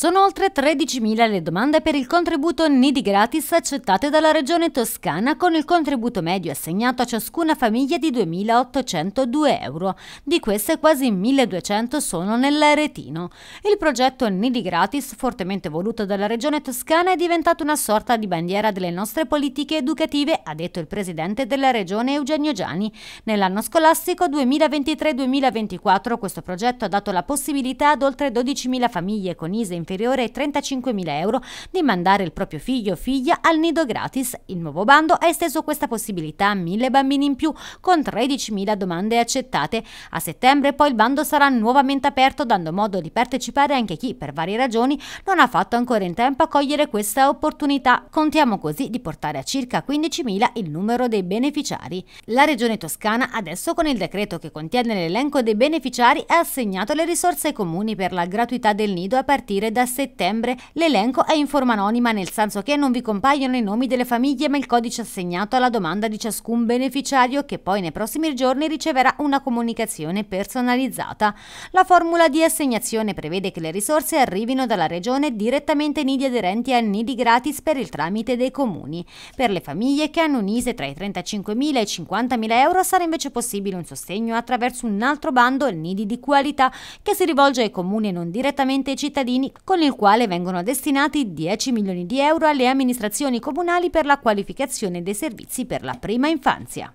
Sono oltre 13.000 le domande per il contributo Nidi Gratis accettate dalla Regione Toscana con il contributo medio assegnato a ciascuna famiglia di 2.802 euro. Di queste quasi 1.200 sono nell'Aretino. Il progetto Nidi Gratis, fortemente voluto dalla Regione Toscana, è diventato una sorta di bandiera delle nostre politiche educative, ha detto il Presidente della Regione Eugenio Gianni. Nell'anno scolastico 2023-2024 questo progetto ha dato la possibilità ad oltre 12.000 famiglie con ISE in inferiore ai 35.000 euro di mandare il proprio figlio o figlia al nido gratis. Il nuovo bando ha esteso questa possibilità a 1.000 bambini in più, con 13.000 domande accettate. A settembre poi il bando sarà nuovamente aperto, dando modo di partecipare anche chi, per varie ragioni, non ha fatto ancora in tempo a cogliere questa opportunità. Contiamo così di portare a circa 15.000 il numero dei beneficiari. La Regione Toscana adesso con il decreto che contiene l'elenco dei beneficiari ha assegnato le risorse comuni per la gratuità del nido a partire da settembre. L'elenco è in forma anonima, nel senso che non vi compaiono i nomi delle famiglie, ma il codice assegnato alla domanda di ciascun beneficiario che poi nei prossimi giorni riceverà una comunicazione personalizzata. La formula di assegnazione prevede che le risorse arrivino dalla regione direttamente ai nidi aderenti a nidi gratis per il tramite dei comuni. Per le famiglie che hanno unise tra i 35.000 e i 50.000 euro sarà invece possibile un sostegno attraverso un altro bando, Nidi di qualità, che si rivolge ai comuni e non direttamente ai cittadini con il quale vengono destinati 10 milioni di euro alle amministrazioni comunali per la qualificazione dei servizi per la prima infanzia.